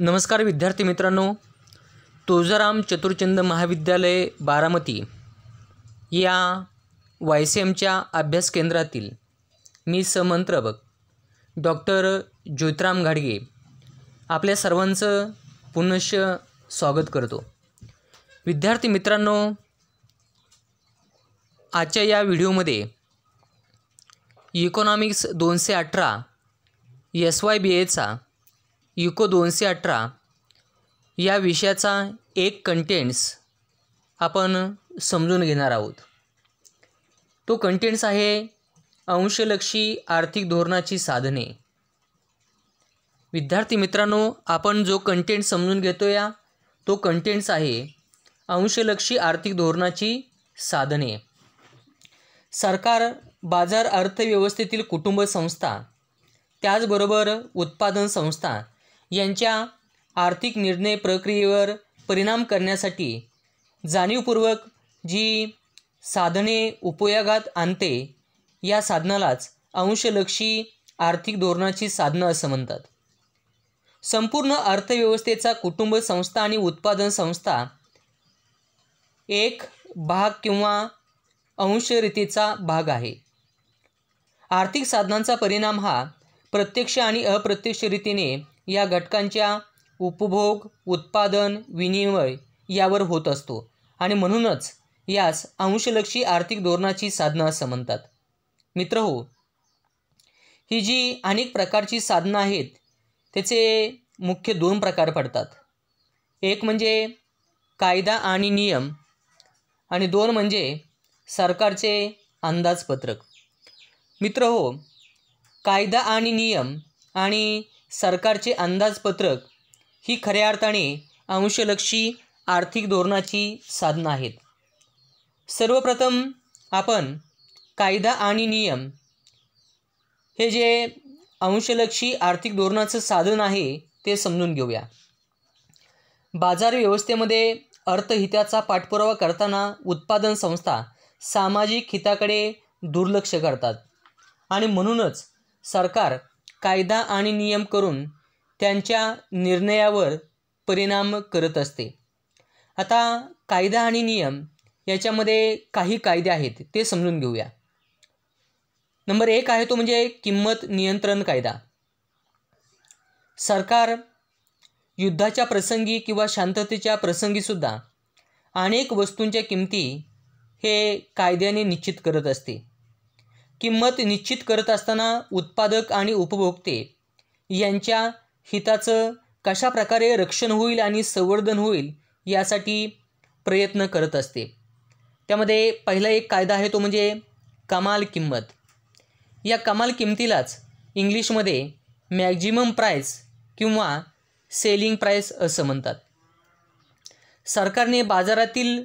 नमस्कार विद्यार्थी मित्रांनो तुळजाराम चतुर्चंद महाविद्यालय बारामती या वाय सी एमच्या अभ्यास केंद्रातील मी समंत्रबक डॉक्टर ज्योतराम घाडगे आपल्या सर्वांचं पुनश स्वागत करतो विद्यार्थी मित्रांनो आजच्या या व्हिडिओमध्ये इकॉनॉमिक्स दोनशे अठरा एस वाय बी एचा युको दोनशे अठरा या विषयाचा एक कंटेंट्स आपण समजून घेणार आहोत तो कंटेंट्स आहे अंशलक्षी आर्थिक धोरणाची साधने विद्यार्थी मित्रांनो आपण जो कंटेंट समजून घेतो या तो कंटेंट्स आहे अंशलक्षी आर्थिक धोरणाची साधने सरकार बाजार अर्थव्यवस्थेतील कुटुंब संस्था त्याचबरोबर उत्पादन संस्था यांच्या आर्थिक निर्णय प्रक्रियेवर परिणाम करण्यासाठी जाणीवपूर्वक जी साधने उपयोगात आणते या साधनालाच अंशलक्षी आर्थिक धोरणाची साधनं असं म्हणतात संपूर्ण अर्थव्यवस्थेचा कुटुंब संस्था आणि उत्पादन संस्था एक भाग किंवा अंशरीतीचा भाग आहे आर्थिक साधनांचा परिणाम हा प्रत्यक्ष आणि अप्रत्यक्ष रीतीने या घटकांच्या उपभोग उत्पादन विनिमय यावर होत असतो आणि म्हणूनच यास अंशलक्षी आर्थिक धोरणाची साधनं असं म्हणतात मित्र हो ही जी अनेक प्रकारची साधनं आहेत त्याचे मुख्य दोन प्रकार पडतात एक म्हणजे कायदा आणि नियम आणि दोन म्हणजे सरकारचे अंदाजपत्रक मित्र हो कायदा आणि नियम आणि सरकारचे अंदाजपत्रक ही खऱ्या अर्थाने अंशलक्षी आर्थिक धोरणाची साधनं आहेत सर्वप्रथम आपण कायदा आणि नियम हे जे अंशलक्षी आर्थिक धोरणाचं साधन आहे ते समजून घेऊया बाजार व्यवस्थेमध्ये अर्थहिताचा पाठपुरावा करताना उत्पादन संस्था सामाजिक हिताकडे दुर्लक्ष करतात आणि म्हणूनच सरकार कायदा आणि नियम करून त्यांच्या निर्णयावर परिणाम करत असते आता कायदा आणि नियम याच्यामध्ये काही कायदे आहेत ते समजून घेऊया नंबर एक आहे तो म्हणजे किंमत नियंत्रण कायदा सरकार युद्धाच्या प्रसंगी किंवा शांततेच्या प्रसंगीसुद्धा अनेक वस्तूंच्या किमती हे कायद्याने निश्चित करत असते किंमत निश्चित करत असताना उत्पादक आणि उपभोक्ते यांच्या हिताचं कशा प्रकारे रक्षण होईल आणि संवर्धन होईल यासाठी प्रयत्न करत असते त्यामध्ये पहिला एक कायदा आहे तो म्हणजे कमाल किंमत या कमाल किमतीलाच इंग्लिशमध्ये मॅक्झिमम प्राईस किंवा सेलिंग प्राईस असं म्हणतात सरकारने बाजारातील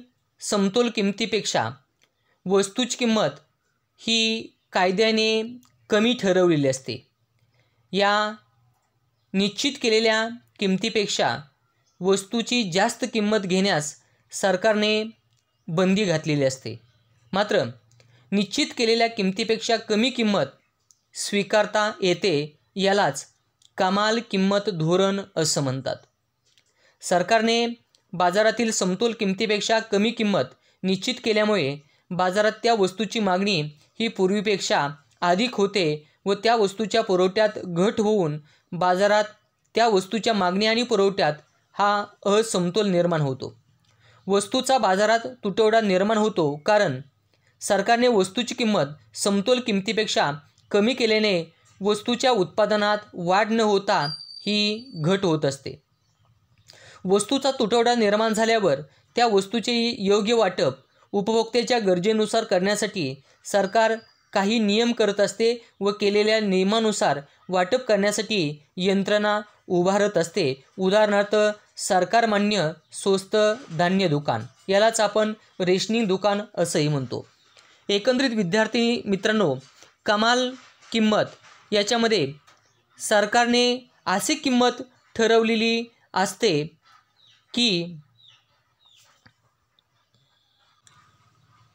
समतोल किंमतीपेक्षा वस्तूची किंमत ही कायद्याने कमी ठरवलेली असते या निश्चित केलेल्या किमतीपेक्षा वस्तूची जास्त किंमत घेण्यास सरकारने बंदी घातलेली असते मात्र निश्चित केलेल्या किमतीपेक्षा कमी किंमत स्वीकारता येते यालाच कमाल किंमत धोरण असं म्हणतात सरकारने बाजारातील समतोल किमतीपेक्षा कमी किंमत निश्चित केल्यामुळे बाजारात त्या वस्तूची मागणी ही पूर्वीपेक्षा अधिक होते व त्या वस्तूच्या पुरवठ्यात घट होऊन बाजारात त्या वस्तूच्या मागणी आणि पुरवठ्यात हा असमतोल निर्माण होतो वस्तूचा बाजारात तुटवडा निर्माण होतो कारण सरकारने वस्तूची किंमत समतोल किमतीपेक्षा कमी केल्याने वस्तूच्या उत्पादनात वाढ न होता ही घट होत असते वस्तूचा तुटवडा निर्माण झाल्यावर त्या वस्तूचे योग्य वाटप उपभोक्त्याच्या गरजेनुसार करण्यासाठी सरकार काही नियम करत असते व केलेल्या नियमानुसार वाटप करण्यासाठी यंत्रणा उभारत असते उदाहरणार्थ सरकारमान्य स्वस्त धान्य दुकान यालाच आपण रेशनिंग दुकान असंही म्हणतो एकंदरीत विद्यार्थी मित्रांनो कमाल किंमत याच्यामध्ये सरकारने अशी किंमत ठरवलेली असते की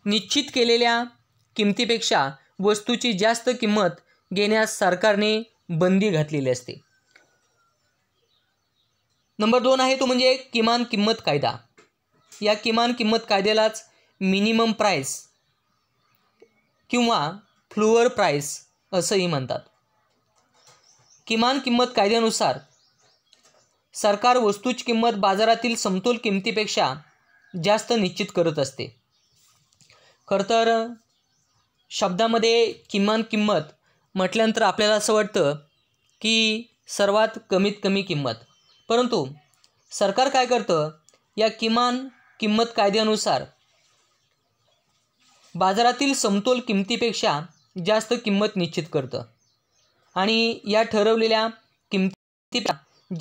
निश्चित केलेल्या किमतीपेक्षा वस्तूची जास्त किंमत घेण्यास सरकारने बंदी घातलेली असते नंबर दोन आहे तो म्हणजे किमान किंमत कायदा या किमान किंमत कायद्यालाच मिनिमम प्राईस किंवा फ्लोअर प्राईस असंही म्हणतात किमान किंमत कायद्यानुसार सरकार वस्तूची किंमत बाजारातील समतोल किमतीपेक्षा जास्त निश्चित करत असते खरं तर शब्दामध्ये किमान किंमत म्हटल्यानंतर आपल्याला असं वाटतं की सर्वात कमीत कमी किंमत परंतु सरकार काय करतं या किमान किंमत कायद्यानुसार बाजारातील समतोल किमतीपेक्षा जास्त किंमत निश्चित करतं आणि या ठरवलेल्या किमती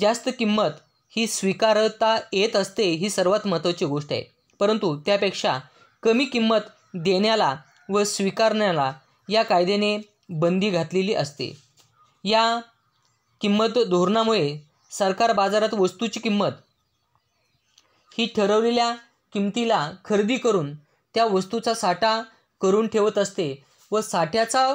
जास्त किंमत ही स्वीकारता येत असते ही सर्वात महत्त्वाची गोष्ट आहे परंतु त्यापेक्षा कमी किंमत देण्याला व स्वीकारण्याला या कायद्याने बंदी घातलेली असते या किंमत धोरणामुळे सरकार बाजारात वस्तूची किंमत ही ठरवलेल्या किमतीला खरेदी करून त्या वस्तूचा साठा करून ठेवत असते व साठ्याचा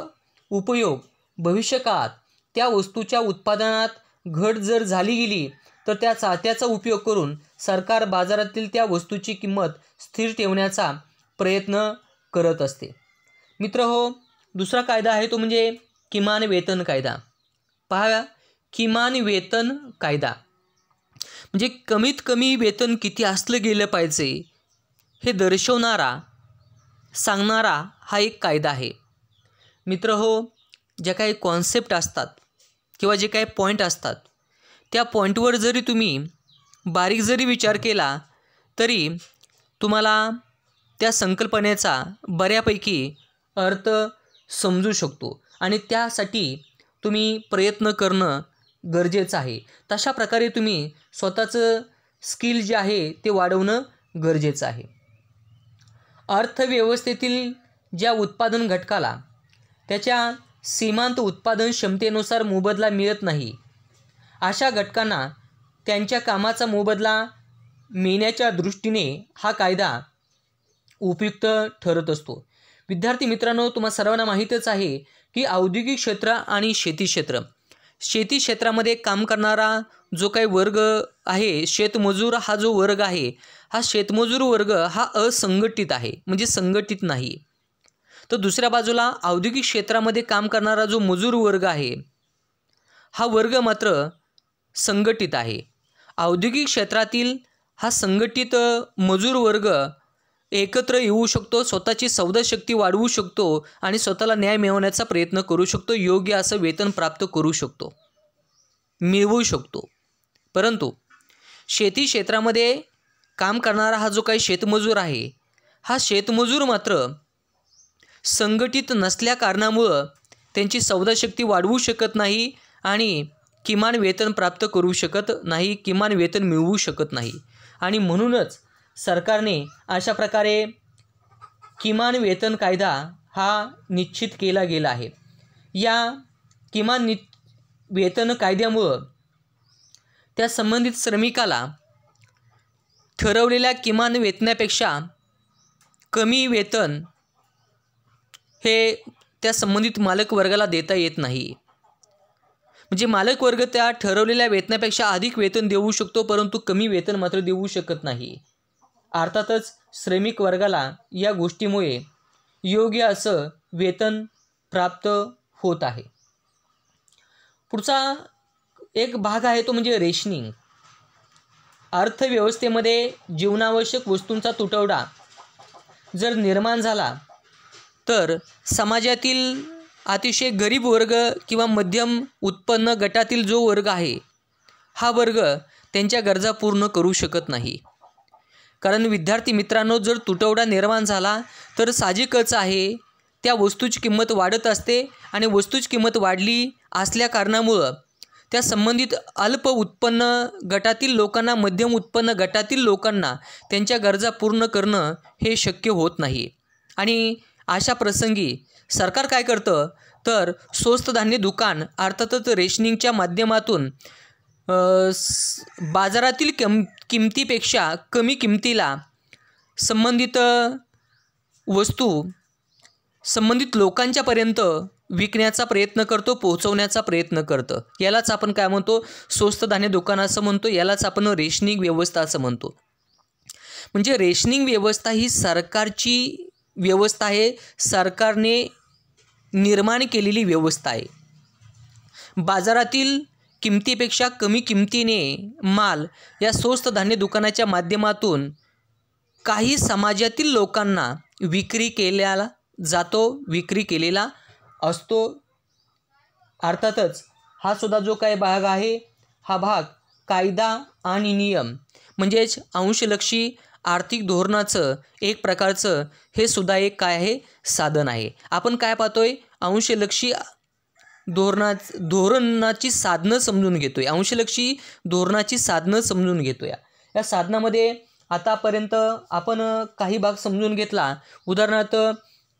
उपयोग भविष्यकाळात त्या वस्तूच्या उत्पादनात घट जर झाली गेली तर त्या साठ्याचा उपयोग करून सरकार बाजारातील त्या वस्तूची किंमत स्थिर ठेवण्याचा प्रयत्न करत असते मित्र हो दुसरा कायदा आहे तो म्हणजे किमान वेतन कायदा पहा किमान वेतन कायदा म्हणजे कमीत कमी वेतन किती असलं गेलं पाहिजे हे दर्शवणारा सांगणारा हा एक कायदा आहे मित्र हो ज्या काही कॉन्सेप्ट असतात किंवा जे काही पॉईंट असतात त्या पॉईंटवर जरी तुम्ही बारीक जरी विचार केला तरी तुम्हाला त्या संकल्पनेचा बऱ्यापैकी अर्थ समजू शकतो आणि त्यासाठी तुम्ही प्रयत्न करणं गरजेचं आहे तशा प्रकारे तुम्ही स्वतःचं स्किल जे आहे ते वाढवणं गरजेचं आहे अर्थव्यवस्थेतील ज्या उत्पादन घटकाला त्याच्या सीमांत उत्पादन क्षमतेनुसार मोबदला मिळत नाही अशा घटकांना त्यांच्या कामाचा मोबदला मिळण्याच्या दृष्टीने हा कायदा उपयुक्त ठरत असतो विद्यार्थी मित्रांनो तुम्हा सर्वांना माहीतच आहे की औद्योगिक क्षेत्र आणि शेती क्षेत्र शेती क्षेत्रामध्ये काम करणारा जो काही वर्ग आहे शेतमजूर हा जो वर्ग आहे हा शेतमजूर वर्ग हा असंघटित आहे म्हणजे संघटित नाही तर दुसऱ्या बाजूला औद्योगिक क्षेत्रामध्ये काम करणारा जो मजूर वर्ग आहे हा वर्ग मात्र संघटित आहे औद्योगिक क्षेत्रातील हा संघटित मजूर वर्ग एकत्र येऊ शकतो स्वतःची सौदाशक्ती वाढवू शकतो आणि स्वतःला न्याय मिळवण्याचा प्रयत्न करू शकतो योग्य असं वेतन प्राप्त करू शकतो मिळवू शकतो परंतु शेती क्षेत्रामध्ये काम करणारा हा जो काही शेतमजूर आहे हा शेतमजूर मात्र संघटित नसल्या कारणामुळं त्यांची सौदाशक्ती वाढवू शकत नाही आणि किमान वेतन प्राप्त करू शकत नाही किमान वेतन मिळवू शकत नाही आणि म्हणूनच सरकारने अशा प्रकारे किमान वेतन कायदा हा निश्चित केला गेला आहे या किमान नि वेतन कायद्यामुळं त्या संबंधित श्रमिकाला ठरवलेल्या किमान वेतनापेक्षा कमी वेतन हे त्या संबंधित मालक वर्गाला देता येत नाही म्हणजे मालक वर्ग त्या ठरवलेल्या वेतनापेक्षा अधिक वेतन देऊ शकतो परंतु कमी वेतन मात्र देऊ शकत नाही अर्थातच श्रमिक वर्गाला या गोष्टीमुळे योग्य असं वेतन प्राप्त होत आहे पुढचा एक भाग आहे तो म्हणजे रेशनिंग अर्थव्यवस्थेमध्ये जीवनावश्यक वस्तूंचा तुटवडा जर निर्माण झाला तर समाजातील अतिशय गरीब वर्ग किंवा मध्यम उत्पन्न गटातील जो वर्ग आहे हा वर्ग त्यांच्या गरजा पूर्ण करू शकत नाही कारण विद्यार्थी मित्रांनो जर तुटवडा निर्माण झाला तर साजिकच आहे त्या वस्तूची किंमत वाढत असते आणि वस्तूची किंमत वाढली असल्या कारणामुळं त्या संबंधित अल्प उत्पन्न गटातील लोकांना मध्यम उत्पन्न गटातील लोकांना त्यांच्या गरजा पूर्ण करणं हे शक्य होत नाही आणि अशा प्रसंगी सरकार काय करतं तर स्वस्त धान्य दुकान अर्थातच रेशनिंगच्या माध्यमातून बाजारातील किम किमतीपेक्षा कमी किमतीला संबंधित वस्तू संबंधित लोकांच्यापर्यंत विकण्याचा प्रयत्न करतो पोहोचवण्याचा प्रयत्न करतं यालाच आपण काय म्हणतो स्वस्त धान्य दुकान असं म्हणतो यालाच आपण रेशनिंग व्यवस्था असं म्हणतो म्हणजे रेशनिंग व्यवस्था ही सरकारची व्यवस्था आहे सरकारने निर्माण केलेली व्यवस्था आहे बाजारातील किमतीपेक्षा कमी किमतीने माल या स्वस्त धान्य दुकानाच्या माध्यमातून काही समाजातील लोकांना विक्री केल्या जातो विक्री केलेला असतो अर्थातच हा सुद्धा जो काही भाग आहे हा भाग कायदा आणि नियम म्हणजेच अंशलक्षी आर्थिक धोरणाचं एक प्रकारचं हे सुद्धा एक काय आहे साधन आहे आपण काय पाहतोय अंशलक्षी धोरणा धोरणाची साधनं समजून घेतो आहे अंशलक्षी धोरणाची साधनं समजून घेतो या या साधनामध्ये आतापर्यंत आपण काही भाग समजून घेतला उदाहरणार्थ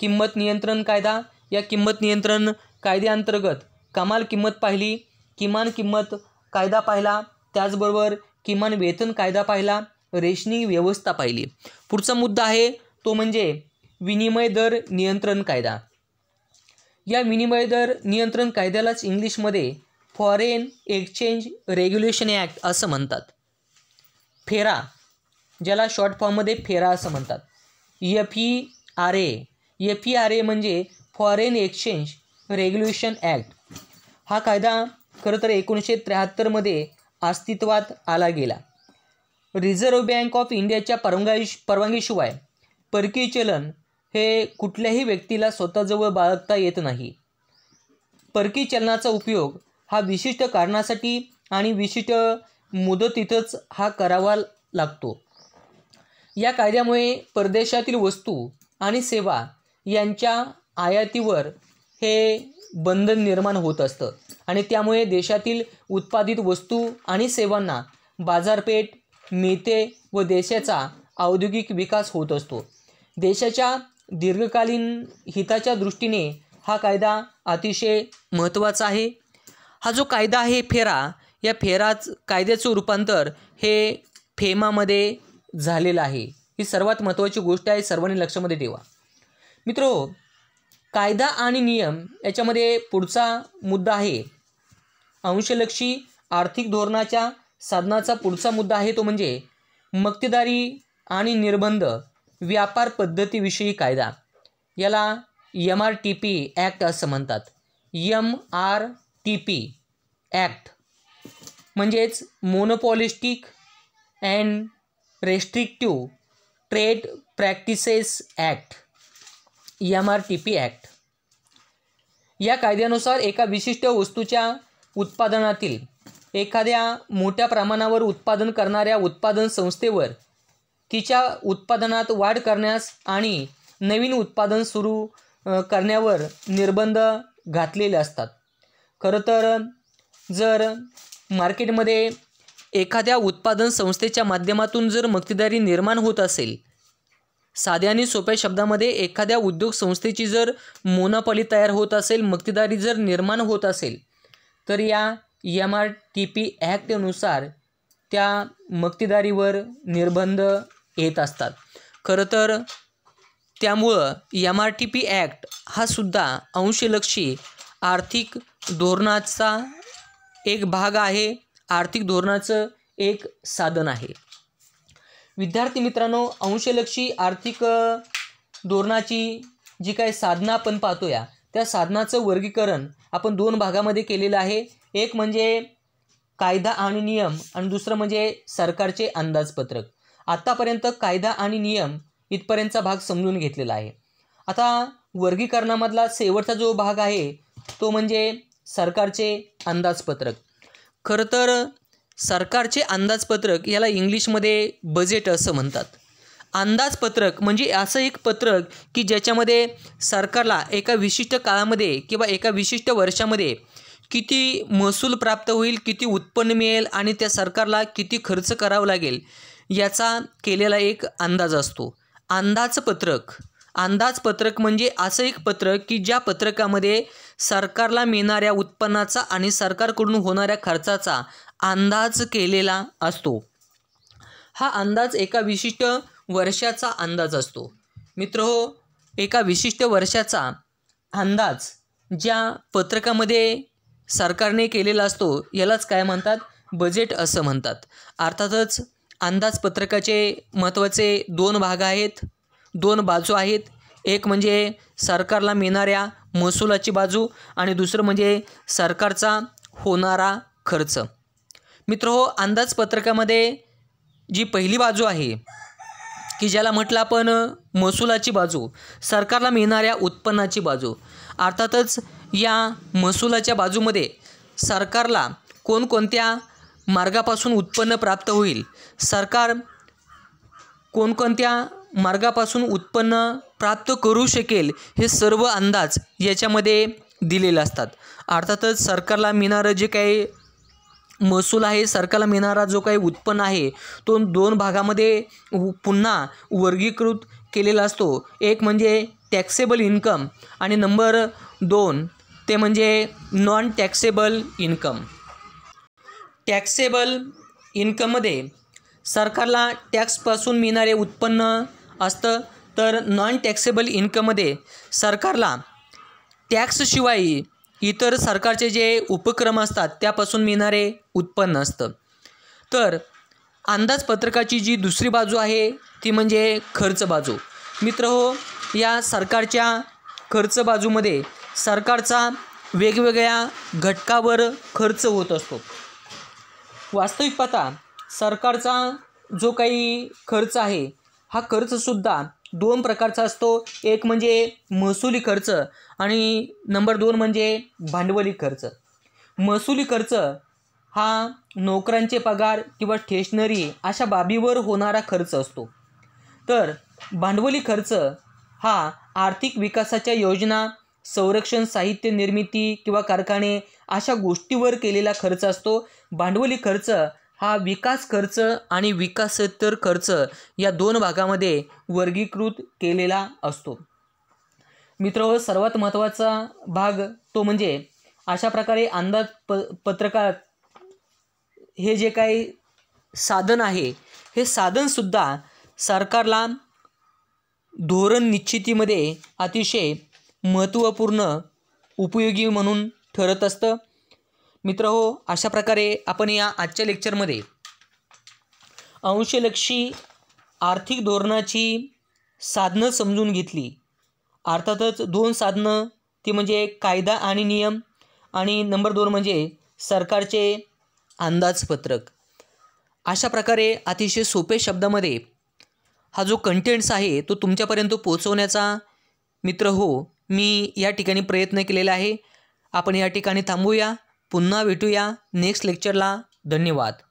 किंमत नियंत्रण कायदा या किंमत नियंत्रण कायद्याअंतर्गत कमाल किंमत पाहिली किमान किंमत कायदा पाहिला त्याचबरोबर किमान वेतन कायदा पाहिला रेशनिंग व्यवस्था पाहिली पुढचा मुद्दा आहे तो म्हणजे विनिमय दर नियंत्रण कायदा या विनिमय दर नियंत्रण कायद्यालाच इंग्लिशमध्ये फॉरेन एक्सचेंज रेग्युलेशन ॲक्ट असं म्हणतात फेरा ज्याला शॉर्ट फॉर्ममध्ये फेरा असं म्हणतात F E R A F E R A म्हणजे फॉरेन एक्सचेंज रेग्युलेशन ॲक्ट हा कायदा खरं तर एकोणीसशे त्र्याहत्तरमध्ये अस्तित्वात आला गेला रिझर्व्ह बँक ऑफ इंडियाच्या परवानगी परवानगीशिवाय परकीय चलन हे कुठल्याही व्यक्तीला स्वतःजवळ बाळगता येत नाही परकी चलनाचा उपयोग हा विशिष्ट कारणासाठी आणि विशिष्ट मुदतीतच हा करावा लागतो या कायद्यामुळे परदेशातील वस्तू आणि सेवा यांच्या आयातीवर हे बंधन निर्माण होत असतं आणि त्यामुळे देशातील उत्पादित वस्तू आणि सेवांना बाजारपेठ मिळते व देशाचा औद्योगिक विकास होत असतो देशाच्या दीर्घकालीन हिताच्या दृष्टीने हा कायदा अतिशय महत्त्वाचा आहे हा जो कायदा आहे फेरा या फेराच कायद्याचं रूपांतर हे फेमामध्ये झालेलं आहे ही सर्वात महत्त्वाची गोष्ट आहे सर्वांनी लक्षामध्ये ठेवा मित्रो कायदा आणि नियम याच्यामध्ये पुढचा मुद्दा आहे अंशलक्षी आर्थिक धोरणाच्या साधनाचा पुढचा मुद्दा आहे तो म्हणजे मक्तेदारी आणि निर्बंध व्यापार पद्धतीविषयी कायदा याला M R T P act असं म्हणतात M R T P act म्हणजेच monopolistic and restrictive trade practices act M R T P act या कायद्यानुसार एका विशिष्ट वस्तूच्या उत्पादनातील एखाद्या मोठ्या प्रमाणावर उत्पादन करणाऱ्या उत्पादन संस्थेवर तिच्या उत्पादनात वाढ करण्यास आणि नवीन उत्पादन सुरू करण्यावर निर्बंध घातलेले असतात खरं तर जर मार्केटमध्ये एखाद्या उत्पादन संस्थेच्या माध्यमातून जर मक्तेदारी निर्माण होत असेल साध्या आणि सोप्या शब्दामध्ये एखाद्या उद्योग संस्थेची जर मोनापली तयार होत असेल मक्तेदारी जर निर्माण होत असेल तर या एम आर टी पी ॲक्टनुसार त्या मक्तेदारीवर निर्बंध येत असतात खरं तर त्यामुळं M R T P act हा सुद्धा अंशलक्षी आर्थिक धोरणाचा एक भाग आहे आर्थिक धोरणाचं एक साधन आहे विद्यार्थी मित्रांनो अंशलक्षी आर्थिक धोरणाची जी काही साधनं आपण पाहतोया त्या साधनाचं वर्गीकरण आपण दोन भागामध्ये केलेलं आहे एक म्हणजे कायदा आणि नियम आणि दुसरं म्हणजे सरकारचे अंदाजपत्रक आत्तापर्यंत कायदा आणि नियम इथपर्यंतचा भाग समजून घेतलेला आहे आता वर्गीकरणामधला शेवटचा जो भाग आहे तो म्हणजे सरकारचे अंदाजपत्रक खरं तर सरकारचे अंदाजपत्रक याला इंग्लिशमध्ये बजेट असं म्हणतात अंदाजपत्रक म्हणजे असं एक पत्रक की ज्याच्यामध्ये सरकारला एका विशिष्ट काळामध्ये किंवा एका विशिष्ट वर्षामध्ये किती महसूल प्राप्त होईल किती उत्पन्न मिळेल आणि त्या सरकारला किती खर्च करावा लागेल याचा केलेला एक अंदाज असतो अंदाजपत्रक अंदाजपत्रक म्हणजे असं एक पत्रक की ज्या पत्रकामध्ये सरकारला मिळणाऱ्या उत्पन्नाचा आणि सरकारकडून होणाऱ्या खर्चाचा अंदाज केलेला असतो हा अंदाज एका विशिष्ट वर्षाचा अंदाज असतो मित्र हो एका विशिष्ट वर्षाचा अंदाज ज्या पत्रकामध्ये सरकारने केलेला असतो यालाच काय म्हणतात बजेट असं म्हणतात अर्थातच अंदाजपत्रकाचे महत्त्वाचे दोन भाग आहेत दोन बाजू आहेत एक म्हणजे सरकारला मिळणाऱ्या महसुलाची बाजू आणि दुसरं म्हणजे सरकारचा होणारा खर्च मित्र हो अंदाजपत्रकामध्ये जी पहिली बाजू आहे की ज्याला म्हटलं आपण महसुलाची बाजू सरकारला मिळणाऱ्या उत्पन्नाची बाजू अर्थातच या महसुलाच्या बाजूमध्ये सरकारला कोणकोणत्या मार्गापासून उत्पन्न प्राप्त होईल सरकार कोणकोणत्या मार्गापासून उत्पन्न प्राप्त करू शकेल हे सर्व अंदाज याच्यामध्ये दिलेले असतात अर्थातच सरकारला मिळणारं जे काही महसूल आहे सरकारला मिळणारा जो काही उत्पन्न आहे तो दोन भागामध्ये पुन्हा वर्गीकृत केलेला असतो एक म्हणजे टॅक्सेबल इन्कम आणि नंबर दोन ते म्हणजे नॉन टॅक्सेबल इन्कम टॅक्सेबल इन्कममध्ये सरकारला टॅक्सपासून मिळणारे उत्पन्न असतं तर नॉन टॅक्सेबल इन्कममध्ये सरकारला टॅक्सशिवाय इतर सरकारचे जे उपक्रम असतात त्यापासून मिळणारे उत्पन्न असतं तर अंदाजपत्रकाची जी दुसरी बाजू आहे ती म्हणजे खर्च बाजू मित्र हो या सरकारच्या खर्च बाजूमध्ये सरकारचा वेगवेगळ्या घटकावर खर्च होत असतो वास्तविक पाहता सरकारचा जो काही खर्च आहे हा खर्चसुद्धा दोन प्रकारचा असतो एक म्हणजे महसुली खर्च आणि नंबर दोन म्हणजे भांडवली खर्च महसुली खर्च हा नोकरांचे पगार किंवा स्टेशनरी अशा बाबीवर होणारा खर्च असतो तर भांडवली खर्च हा आर्थिक विकासाच्या योजना संरक्षण साहित्य निर्मिती किंवा कारखाने अशा गोष्टीवर केलेला खर्च असतो भांडवली खर्च हा विकास खर्च आणि विकासेतर खर्च या दोन भागामध्ये वर्गीकृत केलेला असतो मित्र सर्वात महत्त्वाचा भाग तो म्हणजे अशा प्रकारे अंदाज प पत्रकात हे जे काही साधन आहे हे साधनसुद्धा सरकारला धोरण निश्चितीमध्ये अतिशय महत्त्वपूर्ण उपयोगी म्हणून ठरत असतं मित्र हो अशा प्रकारे आपण या आजच्या लेक्चरमध्ये अंशलक्षी आर्थिक धोरणाची साधनं समजून घेतली अर्थातच दोन साधनं ती म्हणजे कायदा आणि नियम आणि नंबर दोन म्हणजे सरकारचे अंदाजपत्रक अशा प्रकारे अतिशय सोपे शब्दामध्ये हा जो कंटेंट्स आहे तो तुमच्यापर्यंत पोहोचवण्याचा मित्र हो मी या ठिकाणी प्रयत्न केलेला आहे आपण या ठिकाणी थांबूया पुन्हा भेटूया नेक्स्ट लेक्चरला धन्यवाद